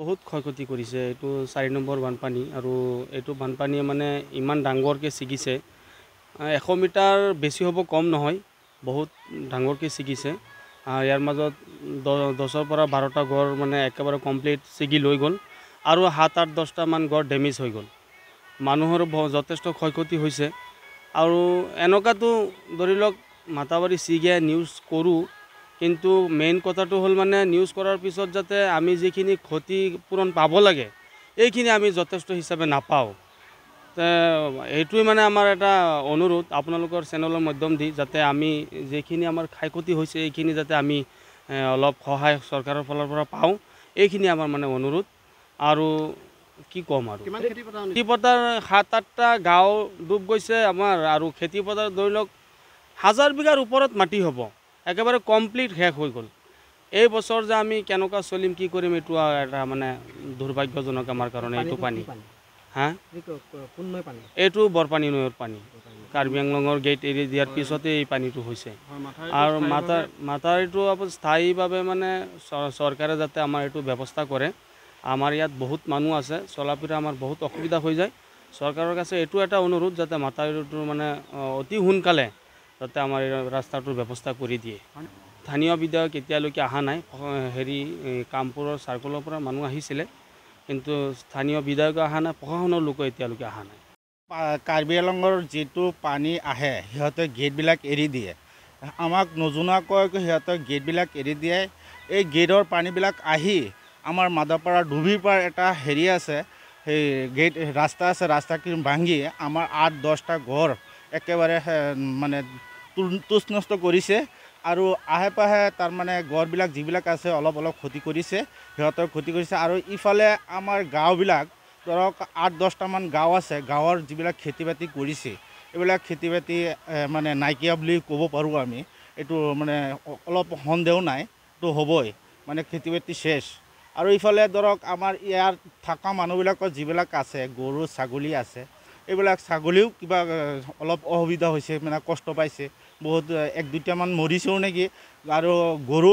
বহুত ক্ষয় ক্ষতি কৰিছে এইটো চাৰি নম্বৰ বানপানী আৰু এইটো বানপানীয়ে মানে ইমান ডাঙৰকৈ ছিগিছে এশ মিটাৰ বেছি হ'ব কম নহয় বহুত ডাঙৰকৈ ছিগিছে ইয়াৰ মাজত দহৰ পৰা বাৰটা গড় মানে একেবাৰে কমপ্লিট ছিগি লৈ গ'ল আৰু সাত আঠ দহটামান গড় ডেমেজ হৈ গ'ল মানুহৰ যথেষ্ট ক্ষয় ক্ষতি হৈছে আৰু এনেকুৱাতো ধৰি লওক মাতাবাৰী ছিগে নিউজ কৰোঁ কিন্তু মেইন কথাটো হ'ল মানে নিউজ কৰাৰ পিছত যাতে আমি যিখিনি ক্ষতিপূৰণ পাব লাগে এইখিনি আমি যথেষ্ট হিচাপে নাপাওঁ এইটোৱে মানে আমাৰ এটা অনুৰোধ আপোনালোকৰ চেনেলৰ মাধ্যম দি যাতে আমি যিখিনি আমাৰ ক্ষয় ক্ষতি হৈছে এইখিনি যাতে আমি অলপ সহায় চৰকাৰৰ ফালৰ পৰা পাওঁ এইখিনি আমাৰ মানে অনুৰোধ আৰু কি ক'ম আৰু খেতিপথাৰ সাত আঠটা গাঁও ডুব গৈছে আমাৰ আৰু খেতিপথাৰ ধৰি লওক হাজাৰ বিঘাৰ ওপৰত মাটি হ'ব একেবাৰে কমপ্লিট শেষ হৈ গ'ল এই বছৰ যে আমি কেনেকুৱা চলিম কি কৰিম এইটো এটা মানে দুৰ্ভাগ্যজনক আমাৰ কাৰণে এইটো পানী হা এইটো বৰপানী নৈৰ পানী কাৰ্বি আংলঙৰ গেট এৰি দিয়াৰ পিছতে এই পানীটো হৈছে আৰু মাথাৰ মাথাৰ এইটো আপুনি স্থায়ীভাৱে মানে চৰকাৰে যাতে আমাৰ এইটো ব্যৱস্থা কৰে আমাৰ ইয়াত বহুত মানুহ আছে চলা ফিৰা আমাৰ বহুত অসুবিধা হৈ যায় চৰকাৰৰ কাছে এইটো এটা অনুৰোধ যাতে মাথাৰ এইটো মানে অতি সোনকালে তাতে আমাৰ ৰাস্তাটোৰ ব্যৱস্থা কৰি দিয়ে স্থানীয় বিধায়ক এতিয়ালৈকে অহা নাই হেৰি কামপুৰৰ চাৰ্কলৰ পৰা মানুহ আহিছিলে কিন্তু স্থানীয় বিধায়কে অহা নাই প্ৰশাসনৰ লোকো এতিয়ালৈকে অহা নাই কাৰ্বি আংলঙৰ যিটো পানী আহে সিহঁতে গেটবিলাক এৰি দিয়ে আমাক নজনোৱাকৈ সিহঁতে গেটবিলাক এৰি দিয়ে এই গেটৰ পানীবিলাক আহি আমাৰ মাদাপাৰা ডুবিপাৰ এটা হেৰি আছে সেই গেট ৰাস্তা আছে ৰাস্তাখিনি ভাঙি আমাৰ আঠ দহটা ঘৰ একেবাৰে মানে তুষ্ট কৰিছে আৰু আহে পাহে তাৰমানে গড়বিলাক যিবিলাক আছে অলপ অলপ ক্ষতি কৰিছে সিহঁতৰ ক্ষতি কৰিছে আৰু ইফালে আমাৰ গাঁওবিলাক ধৰক আঠ দহটামান গাঁও আছে গাঁৱৰ যিবিলাক খেতি বাতি কৰিছে এইবিলাক খেতি বাতি মানে নাইকিয়া বুলি ক'ব পাৰোঁ আমি এইটো মানে অলপ সন্দেহো নাই এইটো হ'বই মানে খেতি বাতি শেষ আৰু ইফালে ধৰক আমাৰ ইয়াত থকা মানুহবিলাকৰ যিবিলাক আছে গৰু ছাগলী আছে এইবিলাক ছাগলীও কিবা অলপ অসুবিধা হৈছে মানে কষ্ট পাইছে বহুত এক দুটামান মৰিছেও নেকি আৰু গৰু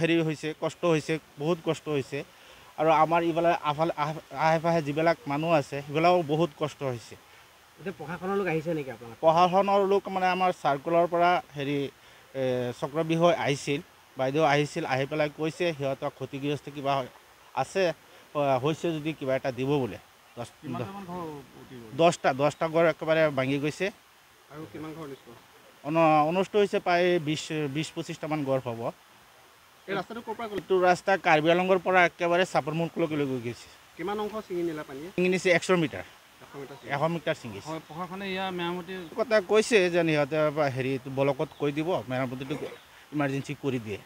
হেৰি হৈছে কষ্ট হৈছে বহুত কষ্ট হৈছে আৰু আমাৰ এইবিলাক আফালে আশে পাশে যিবিলাক মানুহ আছে সেইবিলাকো বহুত কষ্ট হৈছে এতিয়া প্ৰশাসনৰ লোক আহিছে নেকি আপোনাৰ প্ৰশাসনৰ লোক মানে আমাৰ চাৰ্কলৰ পৰা হেৰি চক্ৰবিষয় আহিছিল বাইদেউ আহিছিল আহি পেলাই কৈছে সিহঁতৰ ক্ষতিগ্ৰস্ত কিবা আছে হৈছে যদি কিবা এটা দিব বোলে দহটা দহটা ঘৰ একেবাৰে ভাঙি গেছে অনুষ্ঠিত হয়েছে প্রায় বিশ বিছ পঁচিশটা মান ঘর হব রাস্তা কার্বি আলঙ্গর পর একবারে চাপরমুখ লোক লোক গেছে ছিঙিছে একশো মিটার এশ মিটার কথা কৈছে যেন সিহঁতে হেৰি বলকত কৈ দিব মেৰামতিটো ইমাৰ্জেঞ্চি কৰি দিয়ে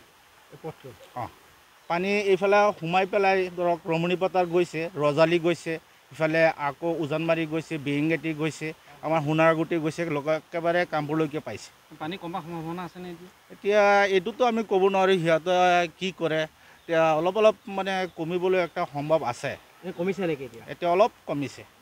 অঁ পানী এইফালে সোমাই পেলাই ধৰক ৰমণী পথাৰ গৈছে ৰজালি গৈছে ইফালে আকৌ উজানমাৰি গৈছে বিহিংগেটি গৈছে আমাৰ সোণাৰগুটি গৈছে লগ একেবাৰে কামবোৰলৈকে পাইছে পানী কমাৰ সম্ভাৱনা আছে নেকি এতিয়া এইটোতো আমি ক'ব নোৱাৰোঁ সিহঁতে কি কৰে এতিয়া অলপ অলপ মানে কমিবলৈ এটা সম্ভৱ আছে কমিছে নেকি এতিয়া অলপ কমিছে